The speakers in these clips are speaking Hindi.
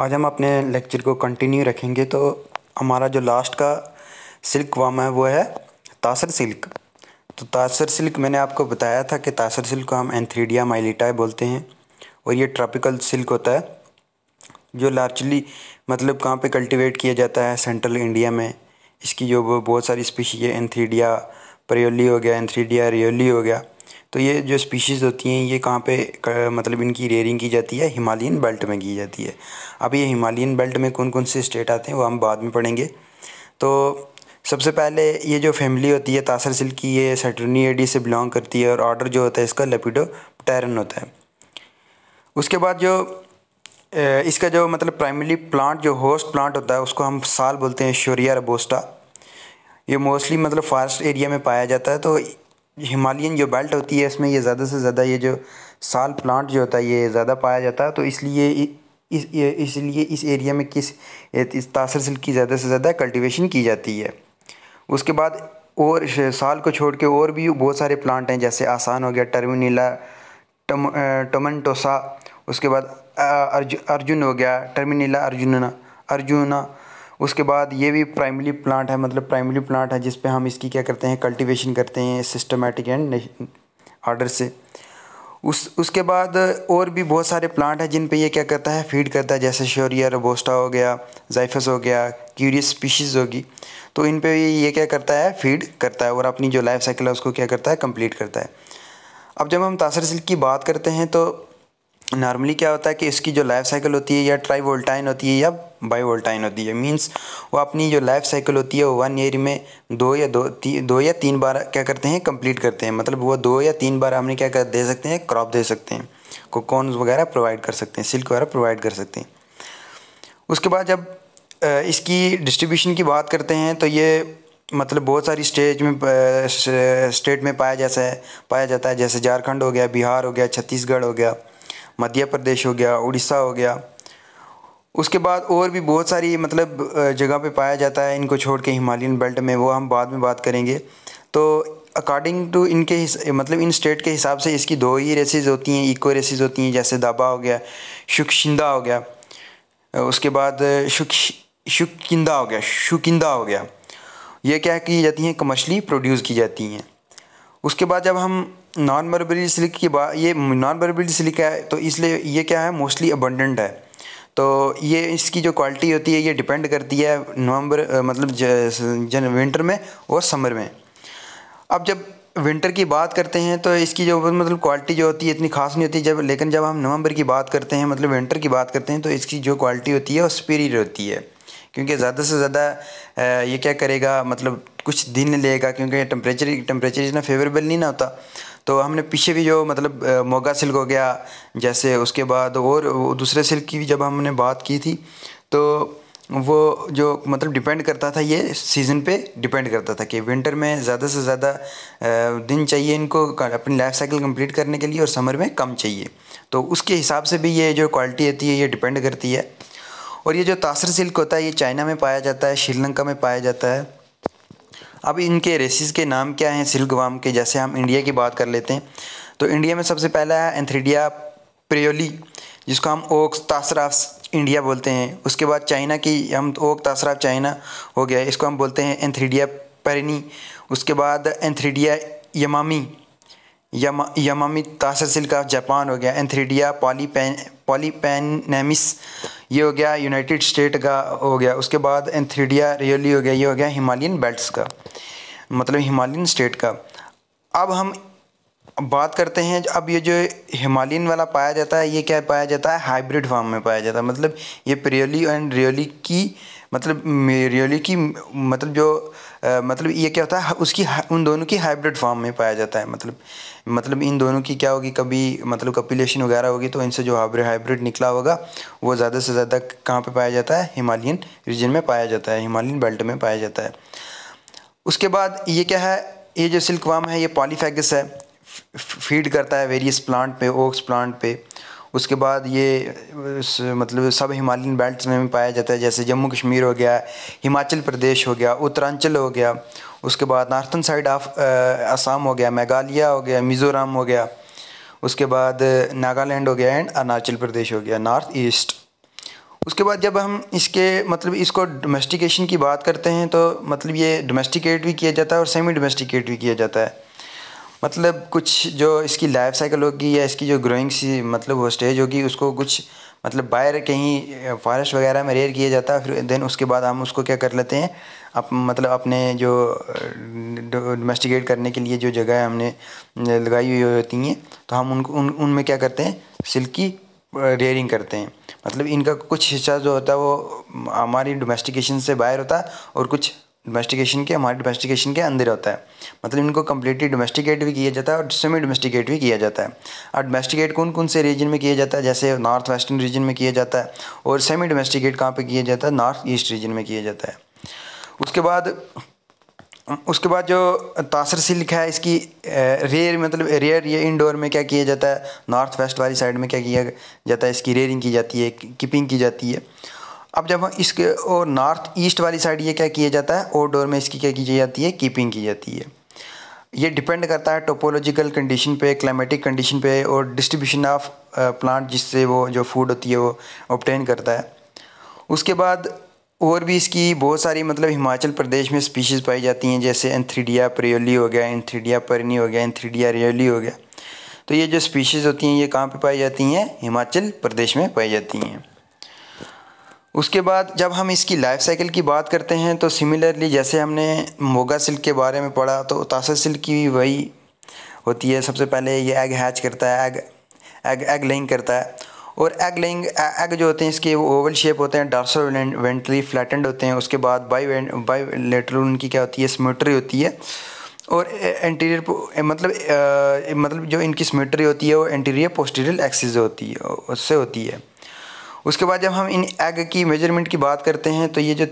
आज हम अपने लेक्चर को कंटिन्यू रखेंगे तो हमारा जो लास्ट का सिल्क वाम है वो है तासर सिल्क तो तासर सिल्क मैंने आपको बताया था कि तासर सिल्क को हम एंथ्रीडिया माइलिटाए बोलते हैं और ये ट्रॉपिकल सिल्क होता है जो लार्जली मतलब कहाँ पे कल्टीवेट किया जाता है सेंट्रल इंडिया में इसकी जो बहुत सारी स्पीशी है एंथ्रीडिया परियोली हो गया एंथ्रीडिया रियोली हो गया तो ये जो स्पीशीज़ होती हैं ये कहाँ पे कर, मतलब इनकी रेयरिंग की जाती है हिमालयन बेल्ट में की जाती है अब ये हिमालयन बेल्ट में कौन कौन से स्टेट आते हैं वो हम बाद में पढ़ेंगे तो सबसे पहले ये जो फैमिली होती है तासर सिल्क की ये सैटर्नियडी से बिलोंग करती है और ऑर्डर जो होता है इसका लेपिडो टैरन होता है उसके बाद जो इसका जो मतलब प्राइमरी प्लांट जो होस्ट प्लांट होता है उसको हम साल बोलते हैं शोरिया रबोस्टा ये मोस्टली मतलब फॉरेस्ट एरिया में पाया जाता है तो हिमालयन जो बेल्ट होती है इसमें ये ज़्यादा से ज़्यादा ये जो साल प्लांट जो होता है ये ज़्यादा पाया जाता है तो इसलिए इस इसलिए इस एरिया में किस इस तासर सिल्क की ज़्यादा से ज़्यादा कल्टिवेशन की जाती है उसके बाद और साल को छोड़ के और भी बहुत सारे प्लांट हैं जैसे आसान हो गया टर्मिनीला टम उसके बाद अर्जुन हो गया टर्मिनीला अर्जुन अर्जुना उसके बाद ये भी प्राइमरी प्लांट है मतलब प्राइमरी प्लांट है जिस पे हम इसकी क्या करते हैं कल्टीवेशन करते हैं सिस्टमेटिक एंड आर्डर से उस उसके बाद और भी बहुत सारे प्लांट हैं जिन पे ये क्या करता है फीड करता है जैसे शोरिया रबोस्टा हो गया जाइफस हो गया क्यूरियस स्पीशीज़ होगी तो इन पे ये क्या करता है फीड करता है और अपनी जो लाइफ साइकिल है उसको क्या करता है कंप्लीट करता है अब जब हम तासर सिल्क की बात करते हैं तो नॉर्मली क्या होता है कि इसकी जो लाइफ साइकिल होती है या ट्राई वोल्टाइन होती है या बाई वोल्टाइन होती है मीन्स वो अपनी जो लाइफ साइकिल होती है वो वन ईयर में दो या दो ती, दो या तीन बार क्या करते हैं कंप्लीट करते हैं मतलब वो दो या तीन बार हमने क्या कर दे सकते हैं क्रॉप दे सकते हैं कोकोन वगैरह प्रोवाइड कर सकते हैं सिल्क वगैरह प्रोवाइड कर सकते हैं उसके बाद जब इसकी डिस्ट्रीब्यूशन की बात करते हैं तो ये मतलब बहुत सारी स्टेज में स्टेट में पाया जाता है पाया जाता है जैसे झारखंड हो गया बिहार हो गया छत्तीसगढ़ हो गया मध्य प्रदेश हो गया उड़ीसा हो गया उसके बाद और भी बहुत सारी मतलब जगह पे पाया जाता है इनको छोड़ के हिमालयन बेल्ट में वो हम बाद में बात करेंगे तो अकॉर्डिंग टू इनके मतलब इन स्टेट के हिसाब से इसकी दो ही रेसिस होती हैं इको रेसिस होती हैं जैसे दाबा हो गया शुकशिंदा हो गया उसके बाद शुकिंदा हो गया शुकिंदा हो गया ये क्या की जाती हैं कमर्शली प्रोड्यूस की जाती हैं उसके बाद जब हम नॉन बर्बरी सिलिक की बात ये नॉन बर्बरी सिलिक है तो इसलिए ये क्या है मोस्टली अबंडेंट है तो ये इसकी जो क्वालिटी होती है ये डिपेंड करती है नवंबर मतलब जन विंटर में और समर में अब जब विंटर की बात करते हैं तो इसकी जो मतलब क्वालिटी जो होती है इतनी खास नहीं होती जब लेकिन जब हम नवंबर की बात करते हैं मतलब विंटर की बात करते हैं तो इसकी जो क्वालिटी होती है वो सुपीरियर होती है क्योंकि ज़्यादा से ज़्यादा ये क्या करेगा मतलब कुछ दिन लेगा क्योंकि टेम्परेचर टेम्परेचर इतना फेवरेबल नहीं ना होता तो हमने पीछे भी जो मतलब मोगा सिल्क हो गया जैसे उसके बाद और दूसरे सिल्क की भी जब हमने बात की थी तो वो जो मतलब डिपेंड करता था ये सीज़न पे डिपेंड करता था कि विंटर में ज़्यादा से ज़्यादा दिन चाहिए इनको अपनी लाइफ साइकिल कंप्लीट करने के लिए और समर में कम चाहिए तो उसके हिसाब से भी ये जो क्वालिटी होती है ये डिपेंड करती है और ये जो तासर सिल्क होता है ये चाइना में पाया जाता है श्रीलंका में पाया जाता है अब इनके रेसिस के नाम क्या हैं वाम के जैसे हम इंडिया की बात कर लेते हैं तो इंडिया में सबसे पहला है एंथ्रीडिया प्रियोली जिसको हम ओक्स तासरास इंडिया बोलते हैं उसके बाद चाइना की हम ओक तासराफ चाइना हो गया इसको हम बोलते हैं एंथ्रीडिया पेरिनी उसके बाद एंथ्रीडिया यमामी यम यमामी ताससिल का जापान हो गया एंथ्रीडिया पॉलीपेन पॉलीपेनेमिस ये हो गया यूनाइटेड स्टेट का हो गया उसके बाद एंथ्रीडिया रियोली हो गया ये हो गया हिमालयन बेल्ट्स का मतलब हिमालयन स्टेट का अब हम बात करते हैं अब ये जो हिमालयन वाला पाया जाता है ये क्या पाया जाता है हाइब्रिड फार्म में पाया जाता है मतलब ये प्रियोली एंड रियोली की मतलब रियोली की मतलब जो मतलब ये क्या होता है उसकी उन दोनों की हाइब्रिड फॉर्म में पाया जाता है मतलब मतलब इन दोनों की क्या होगी कभी मतलब कपिलेशन वगैरह होगी तो इनसे जो हाइब्रिड निकला होगा वो ज़्यादा से ज़्यादा कहाँ पे पाया जाता है हिमालयन रीजन में पाया जाता है हिमालयन बेल्ट में पाया जाता है उसके बाद ये क्या है ये जो सिल्क वाम है ये पॉलीफेगस है फीड करता है वेरियस प्लांट पे ओक्स प्लांट पे उसके बाद ये मतलब सब हिमालयन बेल्ट में पाया जाता है जैसे जम्मू कश्मीर हो गया हिमाचल प्रदेश हो गया उत्तरांचल हो गया उसके बाद नार्थन साइड ऑफ आसाम हो गया मेघालय हो गया मिज़ोरम हो गया उसके बाद नागालैंड हो गया एंड अरुणाचल प्रदेश हो गया नॉर्थ ईस्ट उसके बाद जब हम इसके मतलब इसको डोमेस्टिकेशन की बात करते हैं तो मतलब ये डोमेस्टिकेट भी किया जाता है और सेमी डोमेस्टिकेट भी किया जाता है मतलब कुछ जो इसकी लाइफ साइकिल होगी या इसकी जो ग्रोइंग सी मतलब वो स्टेज होगी उसको कुछ मतलब बाहर कहीं फॉरेस्ट वगैरह में रेयर किया जाता है फिर देन उसके बाद हम उसको क्या कर लेते हैं अप मतलब अपने जो डोमेस्टिकेट करने के लिए जो जगह हमने लगाई हुई होती हैं तो हम उनको उन उनमें क्या करते हैं सिल्की रेयरिंग करते हैं मतलब इनका कुछ हिस्सा जो होता है वो हमारी डोमेस्टिकेशन से बाहर होता है और कुछ डोमेस्टिकेशन के हमारे डोमेस्टिकेशन के अंदर होता है मतलब इनको कम्प्लीटली डोमेस्टिकेट भी किया जाता है और सेमी डोमेस्टिकेट भी किया जाता है और डोमेस्टिकेट कौन कौन से रीजन में किया जाता है जैसे नॉर्थ वेस्टर्न रीजन में किया जाता है और सेमी डोमेस्टिकेट कहाँ पर किया जाता है नॉर्थ ईस्ट रीजन में किया जाता है उसके बाद उसके बाद जो तासर से लिखा है इसकी रेयर मतलब रेयर ये इंडोर में क्या किया जाता है नॉर्थ वेस्ट वाली साइड में क्या किया जाता है इसकी रेयरिंग की जाती है कीपिंग की जाती है अब जब इसके और नॉर्थ ईस्ट वाली साइड ये क्या किया जाता है आउटडोर में इसकी क्या की जाती है कीपिंग की जाती है ये डिपेंड करता है टोपोलॉजिकल कंडीशन पे क्लाइमेटिक कंडीशन पे और डिस्ट्रीब्यूशन ऑफ प्लांट जिससे वो जो फूड होती है वो ऑप्टेन करता है उसके बाद और भी इसकी बहुत सारी मतलब हिमाचल प्रदेश में स्पीशीज़ पाई जाती हैं जैसे एंथ्रीडिया प्रियोली हो गया एंथ्रीडिया परनी हो गया एंथ्रीडिया रियोली हो गया तो ये जो स्पीशीज़ होती हैं ये कहाँ पे पाई जाती हैं हिमाचल प्रदेश में पाई जाती हैं उसके बाद जब हम इसकी लाइफ साइकिल की बात करते हैं तो सिमिलरली जैसे हमने मोगा सिल्क के बारे में पढ़ा तो तासर सिल्क की वही होती है सबसे पहले ये एग हैच करता है एग एग एग लेइंग करता है और एग लेइंग एग जो होते हैं इसके वो ओवल शेप होते हैं डार्सो वेंट्री फ्लैटेंड होते हैं उसके बाद बाई बाई लेटर उनकी क्या होती है स्मिटरी होती है और इंटीरियर मतलब आ, मतलब जो इनकी स्मिटरी होती है वो इंटीरियर पोस्टीरियर एक्सिस होती है उससे होती है उसके बाद जब हम इन एग की मेजरमेंट की बात करते हैं तो ये जो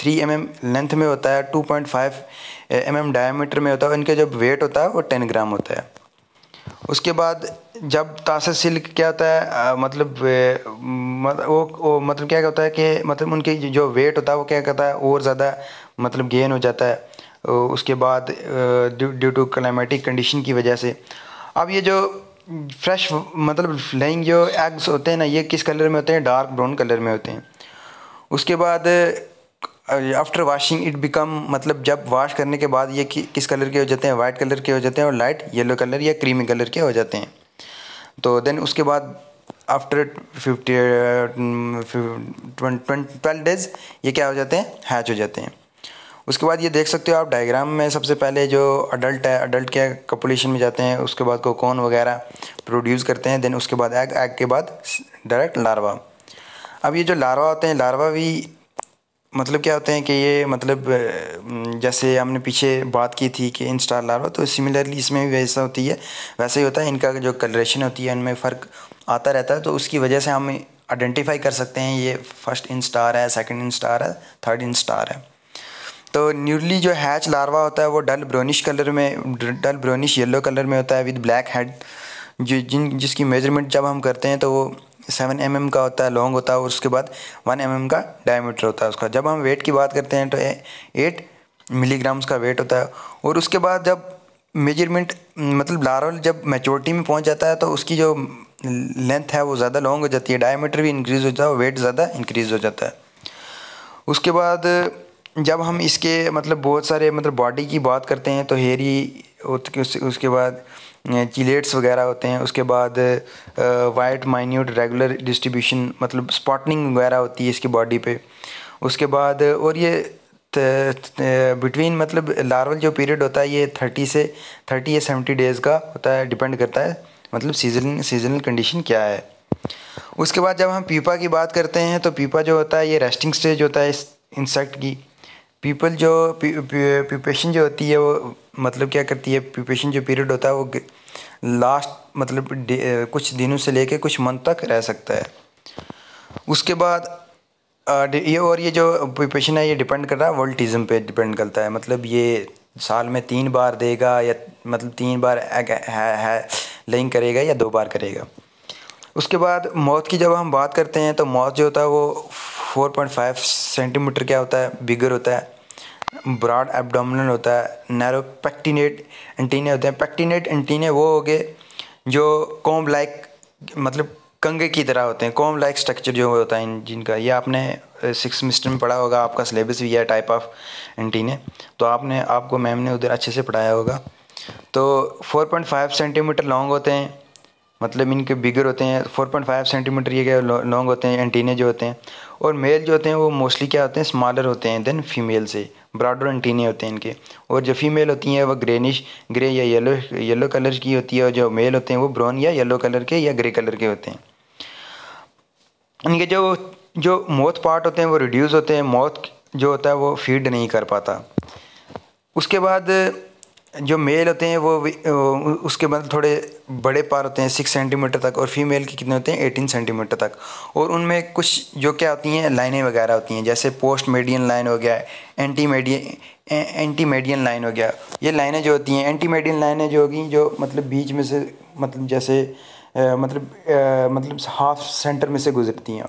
थ्री एम एम लेंथ में होता है two point five M M diameter में होता है इनका जब वेट होता है वो टेन ग्राम होता है उसके बाद जब तासर सिल्क क्या होता है आ, मतलब मत, वो, वो मतलब क्या होता है कि मतलब उनके जो वेट होता है वो क्या कहता है और ज़्यादा मतलब गेन हो जाता है उसके बाद ड्यू टू क्लाइमेटिक कंडीशन की वजह से अब ये जो फ्रेश मतलब लेइंग जो एग्स होते हैं ना ये किस कलर में होते हैं डार्क ब्राउन कलर में होते हैं उसके बाद आफ्टर वाशिंग इट बिकम मतलब जब वॉश करने के बाद ये कि, किस कलर के हो जाते हैं वाइट कलर के हो जाते हैं और लाइट येलो कलर या क्रीमी कलर के हो जाते हैं तो देन उसके बाद आफ्टर फिफ्टी ट्वेल्व डेज ये क्या हो जाते हैं हैच हो जाते हैं उसके बाद ये देख सकते हो आप डायग्राम में सबसे पहले जो अडल्ट है अडल्ट के कपोलेशन में जाते हैं उसके बाद कोकोन वगैरह प्रोड्यूस करते हैं देन उसके बाद एग एग के बाद डायरेक्ट लार्वा अब ये जो लार्वा होते हैं लार्वा भी मतलब क्या होते हैं कि ये मतलब जैसे हमने पीछे बात की थी कि इन स्टार लार्वा तो सिमिलरली इसमें भी वैसा होती है वैसे ही होता है इनका जो कलरेशन होती है इनमें फ़र्क आता रहता है तो उसकी वजह से हम आइडेंटिफाई कर सकते हैं ये फर्स्ट इन स्टार है सेकंड इन स्टार है थर्ड इन स्टार है तो न्यूली जो हैच लार्वा होता है वो डल ब्राउनिश कलर में डल ब्राउनिश येलो कलर में होता है विद ब्लैक हेड जो जिन जिसकी मेजरमेंट जब हम करते हैं तो वो सेवन एम mm का होता है लॉन्ग होता है और उसके बाद वन एम mm का डायमीटर होता है उसका जब हम वेट की बात करते हैं तो एट मिलीग्राम्स का वेट होता है और उसके बाद जब मेजरमेंट मतलब लारवल जब मेचोरिटी में पहुंच जाता है तो उसकी जो लेंथ है वो ज़्यादा लॉन्ग हो जाती है डायमीटर भी इंक्रीज़ हो जाता है वेट ज़्यादा इंक्रीज़ हो जाता है उसके बाद जब हम इसके मतलब बहुत सारे मतलब बॉडी की बात करते हैं तो हेरी उसके बाद चिलेट्स वगैरह होते हैं उसके बाद वाइट माइन्यूट रेगुलर डिस्ट्रीब्यूशन मतलब स्पॉटनिंग वगैरह होती है इसकी बॉडी पे उसके बाद और ये बिटवीन मतलब लार्वल जो पीरियड होता है ये थर्टी से थर्टी या सेवेंटी डेज़ का होता है डिपेंड करता है मतलब सीजन सीजनल कंडीशन क्या है उसके बाद जब हम पीपा की बात करते हैं तो पीपा जो होता है ये रेस्टिंग स्टेज होता है इंसेक्ट की पीपल जो प्रिपेशन जो होती है वो मतलब क्या करती है प्रिपेशन जो पीरियड होता है वो लास्ट मतलब कुछ दिनों से लेके कुछ मंथ तक रह सकता है उसके बाद ये और ये जो प्रिपेशन है ये डिपेंड कर रहा है वोल्टिज़म पे डिपेंड करता है मतलब ये साल में तीन बार देगा या मतलब तीन बार है लिंग करेगा या दो बार करेगा उसके बाद मौत की जब हम बात करते हैं तो मौत जो होता है वो फोर पॉइंट फाइव सेंटीमीटर क्या होता है बिगर होता है ब्रॉड एबडोमिनल होता है नैरो पैक्टिनेट एंटीने होते हैं पैक्टिनेट एंटीने वो हो गए जो कॉम लाइक मतलब कंगे की तरह होते हैं कॉम लाइक स्ट्रक्चर जो होता है इन जिनका ये आपने सिक्स सेमेस्टर में पढ़ा होगा आपका सिलेबस भी है टाइप ऑफ एंटीने तो आपने आपको मैम ने उधर अच्छे से पढ़ाया होगा तो 4.5 सेंटीमीटर लॉन्ग होते हैं मतलब इनके बिगर होते हैं 4.5 सेंटीमीटर ये क्या लॉन्ग होते हैं एंटीने जो होते हैं और मेल जो होते हैं वो मोस्टली क्या होते हैं स्मॉलर होते हैं देन फीमेल से ब्रॉडर एंटीने होते हैं इनके और जो फीमेल होती हैं वो ग्रेनिश ग्रे या येलो येलो कलर की होती है और जो मेल होते हैं वो ब्राउन या येलो कलर के या ग्रे कलर के होते हैं इनके जो जो मौत पार्ट होते हैं वो रिड्यूस होते हैं मौत जो होता है वो फीड नहीं कर पाता उसके बाद जो मेल होते हैं वो, वो उसके बाद थोड़े बड़े पार होते हैं सिक्स सेंटीमीटर तक और फीमेल के कितने होते हैं एटीन सेंटीमीटर तक और उनमें कुछ जो क्या होती हैं लाइनें वगैरह होती हैं जैसे पोस्ट मेडियन लाइन हो गया anti median anti median line हो गया ये लाइनें जो होती हैं एंटी मेडियन लाइनें जो होगी जो मतलब बीच में से मतलब जैसे आ, मतलब आ, मतलब हाफ सेंटर में से गुजरती हैं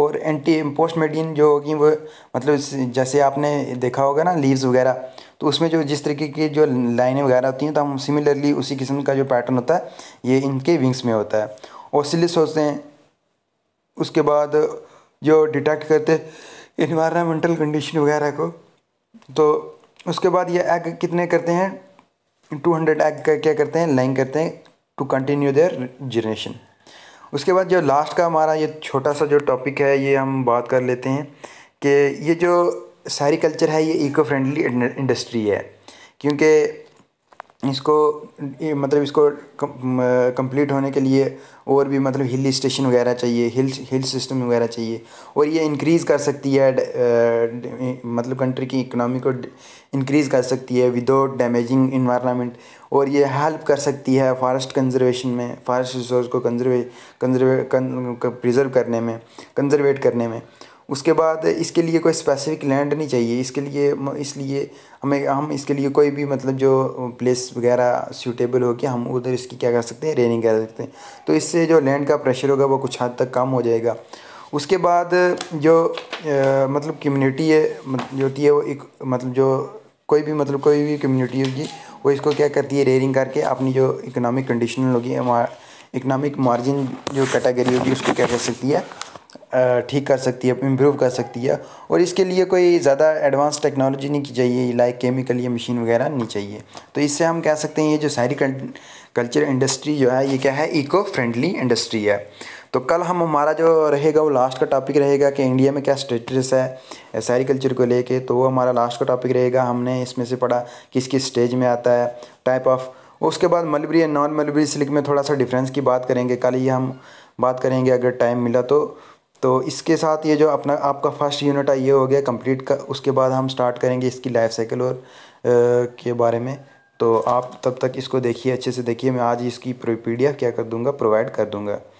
और एंटी पोस्ट मेडियन जो होगी वो मतलब जैसे आपने देखा होगा ना लीव्स वगैरह तो उसमें जो जिस तरीके की जो लाइनें वगैरह होती हैं तो हम सिमिलरली उसी किस्म का जो पैटर्न होता है ये इनके विंग्स में होता है ऑसिलिस होते हैं उसके बाद जो डिटेक्ट करते इन्वायरमेंटल कंडीशन वगैरह को तो उसके बाद ये एग कितने करते हैं टू हंड्रेड एग का क्या करते हैं लाइन करते हैं टू कंटिन्यू देयर जनरेशन उसके बाद जो लास्ट का हमारा ये छोटा सा जो टॉपिक है ये हम बात कर लेते हैं कि ये जो सारी कल्चर है ये इको फ्रेंडली इंडस्ट्री है क्योंकि इसको मतलब इसको कंप्लीट होने के लिए और भी मतलब हिल स्टेशन वगैरह चाहिए हिल हिल सिस्टम वगैरह चाहिए और ये इंक्रीज़ कर सकती है मतलब कंट्री की इकनॉमी को इंक्रीज़ कर सकती है विदाउट डैमेजिंग इन्वायरमेंट और ये हेल्प कर सकती है फॉरेस्ट कंजर्वेशन में फॉरेस्ट रिसोर्स को कंजर्वे कंजर्वे प्रिजर्व करने में कंजर्वेट करने में उसके बाद इसके लिए कोई स्पेसिफिक लैंड नहीं चाहिए इसके लिए इसलिए हमें हम इसके लिए कोई भी मतलब जो प्लेस वगैरह सूटेबल हो कि हम उधर इसकी क्या कर सकते हैं रेनिंग कर सकते हैं तो इससे जो लैंड का प्रेशर होगा वो कुछ हद तक कम हो जाएगा उसके बाद जो आ, मतलब कम्युनिटी है जो होती है वो एक मतलब जो कोई भी मतलब कोई भी कम्युनिटी होगी वो इसको क्या करती है रेयरिंग करके अपनी जो इकोनॉमिक कंडीशनल होगी इकनॉमिक मार्जिन जो कैटेगरी होगी उसको क्या कर सकती है ठीक कर सकती है इम्प्रूव कर सकती है और इसके लिए कोई ज़्यादा एडवांस टेक्नोलॉजी नहीं की चाहिए लाइक केमिकल या मशीन वगैरह नहीं चाहिए तो इससे हम कह सकते हैं ये जो सारी कल्चर इंडस्ट्री जो है ये क्या है इको फ्रेंडली इंडस्ट्री है तो कल हम हमारा जो रहेगा वो लास्ट का टॉपिक रहेगा कि इंडिया में क्या स्टेटस है कल्चर को लेके तो वो हमारा लास्ट का टॉपिक रहेगा हमने इसमें से पढ़ा किस किस स्टेज में आता है टाइप ऑफ उसके बाद mulberry and non mulberry silk में थोड़ा सा डिफरेंस की बात करेंगे कल ये हम बात करेंगे अगर टाइम मिला तो तो इसके साथ ये जो अपना आपका फर्स्ट यूनिट है ये हो गया कंप्लीट का उसके बाद हम स्टार्ट करेंगे इसकी लाइफ साइकिल और आ, के बारे में तो आप तब तक इसको देखिए अच्छे से देखिए मैं आज इसकी पी क्या कर दूँगा प्रोवाइड कर दूँगा